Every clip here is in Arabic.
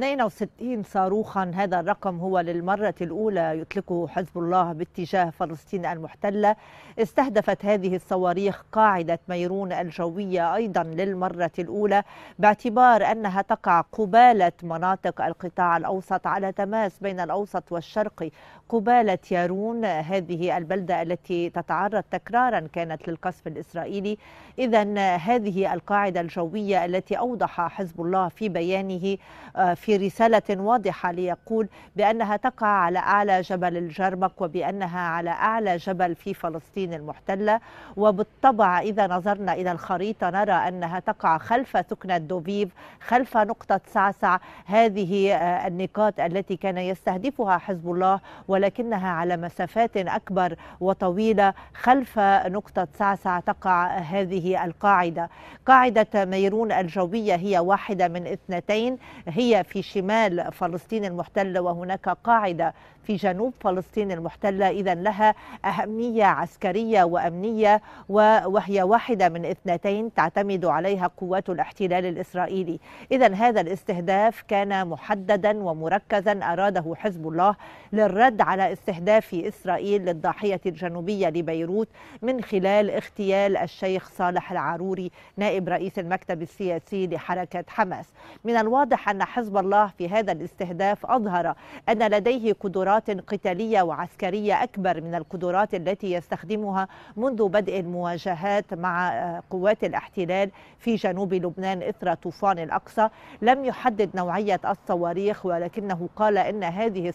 62 صاروخا هذا الرقم هو للمرة الأولى يطلقه حزب الله باتجاه فلسطين المحتلة استهدفت هذه الصواريخ قاعدة ميرون الجوية أيضا للمرة الأولى باعتبار أنها تقع قبالة مناطق القطاع الأوسط على تماس بين الأوسط والشرقي قبالة يارون هذه البلدة التي تتعرض تكرارا كانت للقصف الإسرائيلي إذا هذه القاعدة الجوية التي أوضح حزب الله في بيانه في آه، في رسالة واضحة ليقول بأنها تقع على أعلى جبل الجرمك وبأنها على أعلى جبل في فلسطين المحتلة وبالطبع إذا نظرنا إلى الخريطة نرى أنها تقع خلف ثكنة دوفيف خلف نقطة سعسع هذه آه، النقاط التي كان يستهدفها حزب الله ولكنها على مسافات أكبر وطويلة خلف نقطة سعسع تقع هذه القاعدة قاعدة ميرون الجوية هي واحدة من اثنتين هي في في شمال فلسطين المحتله وهناك قاعده في جنوب فلسطين المحتلة إذا لها أهمية عسكرية وأمنية وهي واحدة من اثنتين تعتمد عليها قوات الاحتلال الإسرائيلي إذا هذا الاستهداف كان محددا ومركزا أراده حزب الله للرد على استهداف إسرائيل للضاحية الجنوبية لبيروت من خلال اغتيال الشيخ صالح العروري نائب رئيس المكتب السياسي لحركة حماس من الواضح أن حزب الله في هذا الاستهداف أظهر أن لديه قدرات قدرات قتالية وعسكرية أكبر من القدرات التي يستخدمها منذ بدء المواجهات مع آه، قوات الاحتلال في جنوب لبنان إثر طوفان الأقصى لم يحدد نوعية الصواريخ ولكنه قال إن هذه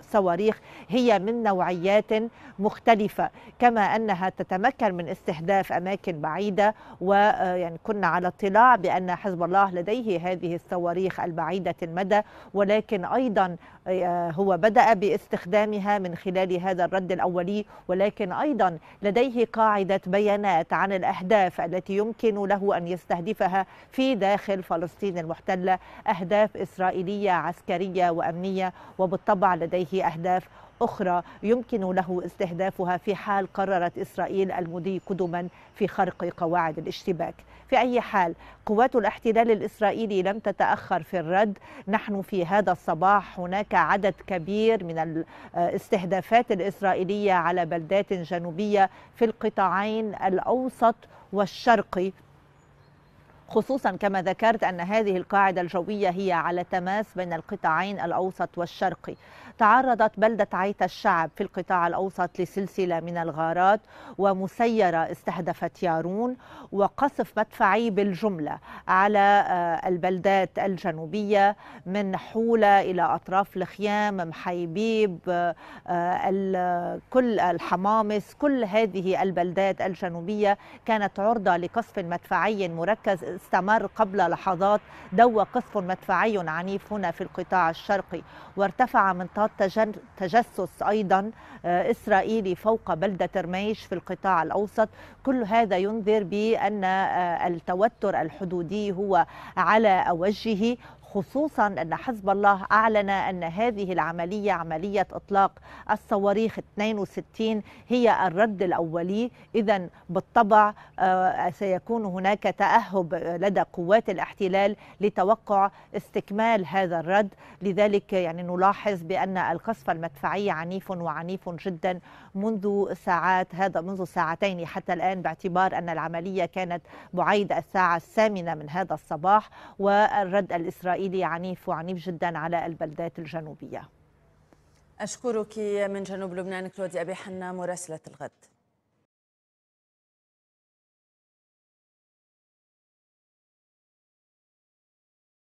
الصواريخ هي من نوعيات مختلفة كما أنها تتمكن من استهداف أماكن بعيدة ويعني آه، كنا على اطلاع بأن حزب الله لديه هذه الصواريخ البعيدة المدى ولكن أيضا آه، هو بدأ بإ باستخدامها من خلال هذا الرد الأولي ولكن أيضا لديه قاعدة بيانات عن الأهداف التي يمكن له أن يستهدفها في داخل فلسطين المحتلة أهداف إسرائيلية عسكرية وأمنية وبالطبع لديه أهداف أخرى يمكن له استهدافها في حال قررت إسرائيل المضي قدما في خرق قواعد الاشتباك في أي حال قوات الاحتلال الإسرائيلي لم تتأخر في الرد نحن في هذا الصباح هناك عدد كبير من الاستهدافات الإسرائيلية على بلدات جنوبية في القطاعين الأوسط والشرقي خصوصا كما ذكرت أن هذه القاعدة الجوية هي على تماس بين القطاعين الأوسط والشرقي تعرضت بلدة عيت الشعب في القطاع الأوسط لسلسلة من الغارات ومسيرة استهدفت يارون وقصف مدفعي بالجملة على آه، البلدات الجنوبية من حولة إلى أطراف الخيام محيبيب آه، كل الحمامس كل هذه البلدات الجنوبية كانت عرضة لقصف مدفعي مركز استمر قبل لحظات دوى قصف مدفعي عنيف هنا في القطاع الشرقي وارتفع منطاد تجسس أيضا آه، إسرائيلي فوق بلدة رميش في القطاع الأوسط كل هذا ينذر بأن آه، التوتر الحدودي هو على أوجه خصوصا أن حزب الله أعلن أن هذه العملية عملية إطلاق الصواريخ 62 هي الرد الأولي إذا بالطبع آه، سيكون هناك تأهب لدى قوات الاحتلال لتوقع استكمال هذا الرد لذلك يعني نلاحظ بأن القصف المدفعي عنيف وعنيف جدا منذ ساعات هذا منذ ساعتين حتى الآن باعتبار أن العملية كانت بعيد الساعة الثامنة من هذا الصباح والرد الإسرائيلي صعيدي عنيف وعنيف جدا على البلدات الجنوبيه أشكرك من جنوب لبنان كلودي أبي حنا مراسلة الغد